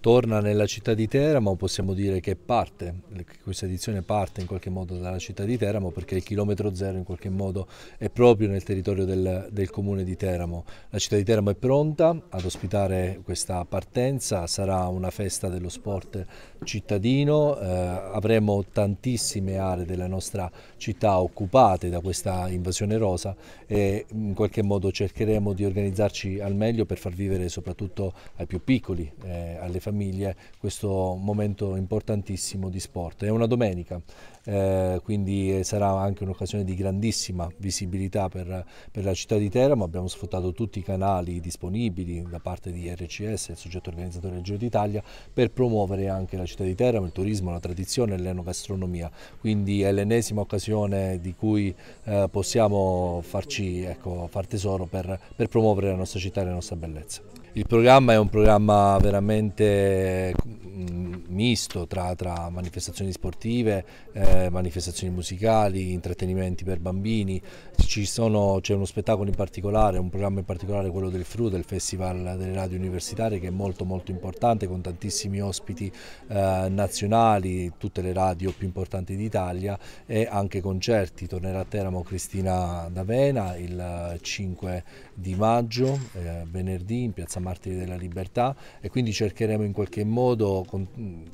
Torna nella città di Teramo, possiamo dire che parte, questa edizione parte in qualche modo dalla città di Teramo perché il chilometro zero in qualche modo è proprio nel territorio del, del comune di Teramo. La città di Teramo è pronta ad ospitare questa partenza, sarà una festa dello sport cittadino, eh, avremo tantissime aree della nostra città occupate da questa invasione rosa e in qualche modo cercheremo di organizzarci al meglio per far vivere soprattutto ai più piccoli, eh, alle famiglie famiglie questo momento importantissimo di sport. È una domenica, eh, quindi sarà anche un'occasione di grandissima visibilità per, per, la città di Teramo, abbiamo sfruttato tutti i canali disponibili da parte di RCS, il soggetto organizzatore del Giro d'Italia, per promuovere anche la città di Teramo, il turismo, la tradizione e l'enogastronomia, quindi è l'ennesima occasione di cui eh, possiamo farci ecco, far tesoro per, per promuovere la nostra città e la nostra bellezza. Il programma è un programma veramente mm, misto tra, tra manifestazioni sportive, eh, manifestazioni musicali, intrattenimenti per bambini. c'è uno spettacolo in particolare, un programma in particolare quello del FRU, del Festival delle Radio Universitarie, che è molto molto importante con tantissimi ospiti eh, nazionali, tutte le radio più importanti d'Italia e anche concerti. Tornerà a Teramo Cristina D'Avena il 5 eh, di maggio, eh, venerdì in piazza Piazza Martiri della Libertà e quindi cercheremo in qualche modo, con,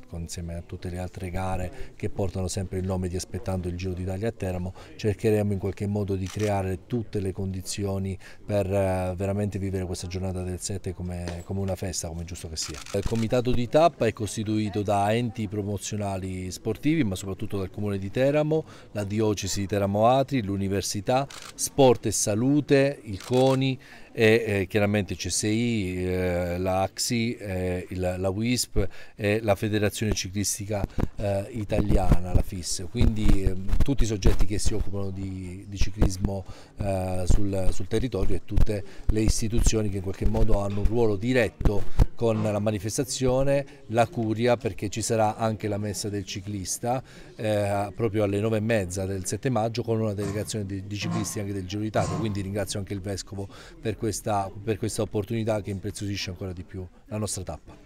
con, insieme a tutte le altre gare che portano sempre il nome di Aspettando il Giro d'Italia a Teramo, cercheremo in qualche modo di creare tutte le condizioni per eh, veramente vivere questa giornata del 7 come, come una festa, come giusto che sia. Il comitato di tappa è costituito da enti promozionali sportivi ma soprattutto dal Comune di Teramo, la Diocesi di Teramo Atri, l'Università, Sport e Salute, il CONI e eh, chiaramente il CSI, eh, AXI, eh, la eh, WISP e la Federazione Ciclistica eh, Italiana, la FIS. Quindi ehm, tutti i soggetti che si occupano di, di ciclismo eh, sul, sul territorio e tutte le istituzioni che in qualche modo hanno un ruolo diretto con la manifestazione, la curia perché ci sarà anche la messa del ciclista eh, proprio alle nove e mezza del 7 maggio con una delegazione di, di ciclisti anche del Giro d'Italia, quindi ringrazio anche il Vescovo per questa, per questa opportunità che impreziosisce ancora di più la nostra tappa.